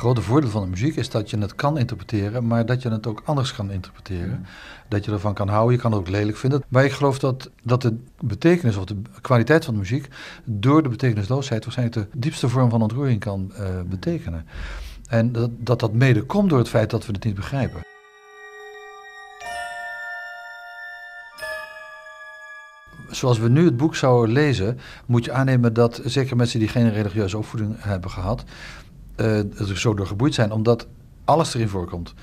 grote voordeel van de muziek is dat je het kan interpreteren, maar dat je het ook anders kan interpreteren. Mm. Dat je ervan kan houden, je kan het ook lelijk vinden. Maar ik geloof dat, dat de betekenis of de kwaliteit van de muziek door de betekenisloosheid waarschijnlijk de diepste vorm van ontroering kan eh, betekenen. En dat, dat dat mede komt door het feit dat we het niet begrijpen. zoals we nu het boek zouden lezen, moet je aannemen dat zeker mensen die geen religieuze opvoeding hebben gehad, uh, zo door geboeid zijn, omdat alles erin voorkomt.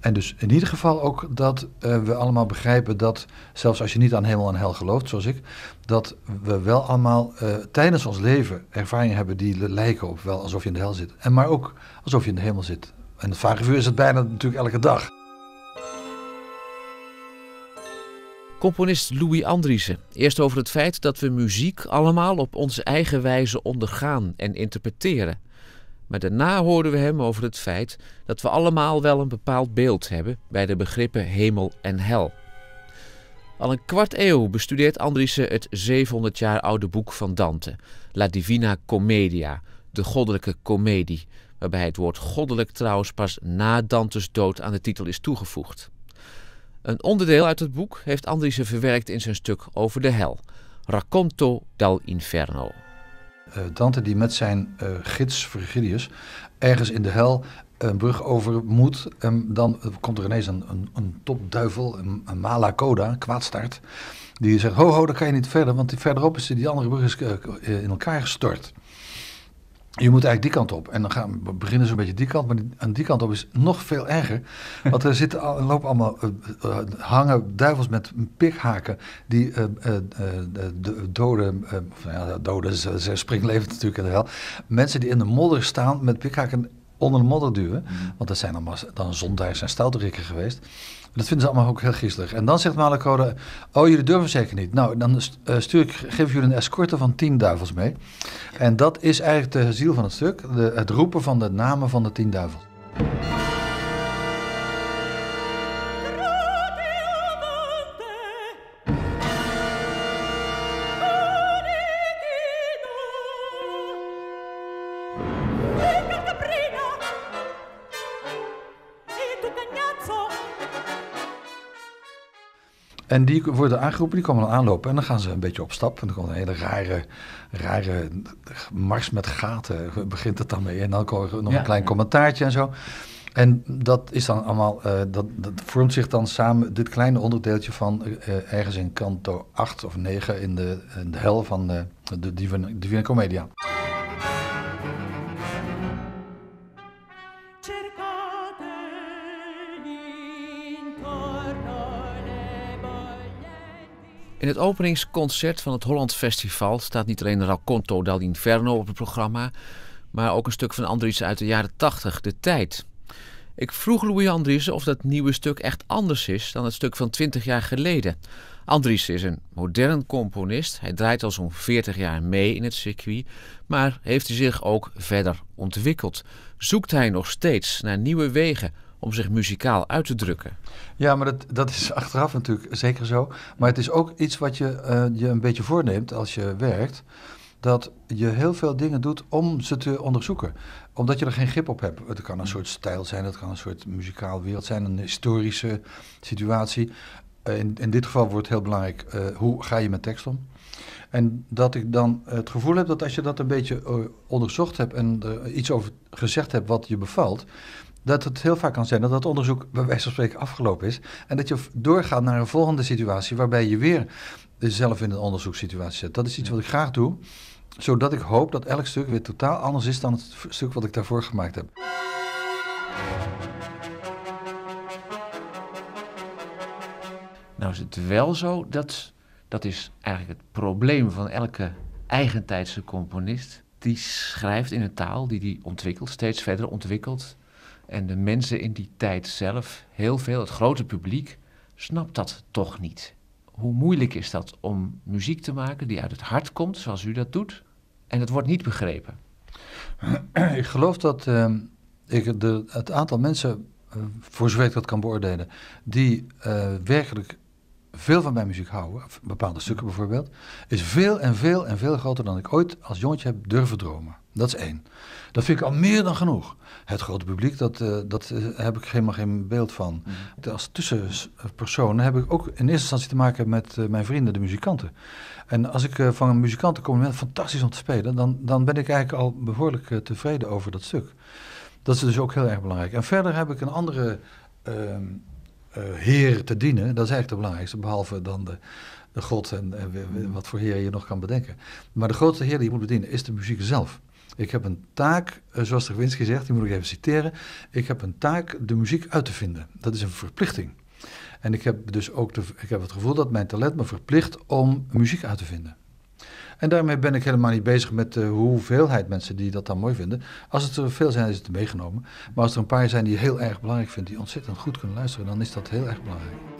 En dus in ieder geval ook dat eh, we allemaal begrijpen dat, zelfs als je niet aan hemel en hel gelooft, zoals ik, dat we wel allemaal eh, tijdens ons leven ervaringen hebben die lijken op wel alsof je in de hel zit. En maar ook alsof je in de hemel zit. En het vage vuur is het bijna natuurlijk elke dag. Componist Louis Andriessen. Eerst over het feit dat we muziek allemaal op onze eigen wijze ondergaan en interpreteren. Maar daarna hoorden we hem over het feit dat we allemaal wel een bepaald beeld hebben bij de begrippen hemel en hel. Al een kwart eeuw bestudeert Andriessen het 700 jaar oude boek van Dante, La Divina Commedia, de goddelijke komedie, waarbij het woord goddelijk trouwens pas na Dantes dood aan de titel is toegevoegd. Een onderdeel uit het boek heeft Andriessen verwerkt in zijn stuk over de hel, Racconto dal Inferno. Eh, Dante die met zijn eh, gids Virgilius ergens in de hel een brug over moet. En dan eh, komt er ineens een, een, topduivel, een, een kwaadstaart. Die zegt, ho ho, daar kan je niet verder, want verderop is die andere brug is in elkaar gestort je moet eigenlijk die kant op. En dan gaan we beginnen zo'n beetje die kant. Maar aan die kant op is nog veel erger. Want er zitten, al, lopen allemaal eh, eh, hangen duivels met pikhaken. Die uh, eh, de doden, nou ja, doden, ze, ze springlevend natuurlijk in de hel. Mensen die in de modder staan met pikhaken onder de modder duwen. Mm. Want dat zijn allemaal dan zondags en stelderikken geweest. Dat vinden ze allemaal ook heel griezelig. En dan zegt Malakode, oh jullie durven zeker niet. Nou, dan eh, stuur ik, geef jullie een escorte van tien duivels mee. En dat is eigenlijk de ziel van het stuk. De, het roepen van de namen van de tien duivels. En die worden aangeroepen, die komen dan aanlopen. En dan gaan ze een beetje op stap. En dan komt een hele rare, rare mars met gaten, begint het dan mee. En dan komt er nog een klein commentaartje en zo. En dat is dan allemaal, eh, dat, vormt zich dan samen, dit kleine onderdeeltje van eh, ergens in kanto 8 of 9 in de, in de hel van eh, de Divine Comedia. In het openingsconcert van het Holland Festival staat niet alleen Racconto Inferno op het programma, maar ook een stuk van Andries uit de jaren 80, De Tijd. Ik vroeg Louis Andriessen of dat nieuwe stuk echt anders is dan het stuk van 20 jaar geleden. Andries is een modern componist. Hij draait al zo'n 40 jaar mee in het circuit, maar heeft hij zich ook verder ontwikkeld? Zoekt hij nog steeds naar nieuwe wegen om zich muzikaal uit te drukken. Ja, maar dat, dat is achteraf natuurlijk zeker zo. Maar het is ook iets wat je eh, je een beetje voorneemt als je werkt. Dat je heel veel dingen doet om ze te onderzoeken. Omdat je er geen grip op hebt. Het kan een soort stijl zijn, het kan een soort muzikaal wereld zijn, een historische situatie. Eh, in, in dit geval wordt heel belangrijk, eh, hoe ga je met tekst om? En dat ik dan het gevoel heb dat als je dat een beetje onderzocht hebt en er iets over gezegd hebt wat je bevalt, dat het heel vaak kan zijn dat dat onderzoek bij wijze van spreken afgelopen is. En dat je doorgaat naar een volgende situatie waarbij je weer zelf in een onderzoekssituatie zet. Dat is iets wat ik graag doe, zodat ik hoop dat elk stuk weer totaal anders is dan het stuk wat ik daarvoor gemaakt heb. Nou is het wel zo dat, dat is eigenlijk het probleem van elke eigentijdse componist. Die schrijft in een taal die die ontwikkelt, steeds verder ontwikkelt en de mensen in die tijd zelf, heel veel, het grote publiek, snapt dat toch niet. Hoe moeilijk is dat om muziek te maken die uit het hart komt, zoals u dat doet, en het wordt niet begrepen? Ik geloof dat eh, ik de, het aantal mensen, eh, voor zover ik dat kan beoordelen, die eh, werkelijk veel van mijn muziek houden, bepaalde stukken bijvoorbeeld, is veel en veel en veel groter dan ik ooit als jongetje heb durven dromen. Dat is één. Dat vind ik al meer dan genoeg. Het grote publiek, dat, eh, dat eh, heb ik helemaal geen beeld van. Mm. Als tussenpersoon heb ik ook in eerste instantie te maken met eh, mijn vrienden, de muzikanten. En als ik van een muzikant een compliment fantastisch om te spelen, dan, dan ben ik eigenlijk al behoorlijk tevreden over dat stuk. Dat is dus ook heel erg belangrijk. En verder heb ik een andere ehm, heer te dienen. Dat is eigenlijk het belangrijkste, behalve dan de, de God en, en, mhm. wat voor heer je nog kan bedenken. Maar de grootste heer die je moet bedienen is de muziek zelf. Ik heb een taak, eh, zoals de winst gezegd, die moet ik even citeren. Ik heb een taak de muziek uit te vinden. Dat is een verplichting. En ik heb dus ook de, ik heb het gevoel dat mijn talent me verplicht om muziek uit te vinden. En daarmee ben ik helemaal niet bezig met de hoeveelheid mensen die dat dan mooi vinden. Als het er veel zijn, is het meegenomen. Maar als er een paar zijn die heel erg belangrijk vinden, die ontzettend goed kunnen luisteren, dan is dat heel erg belangrijk.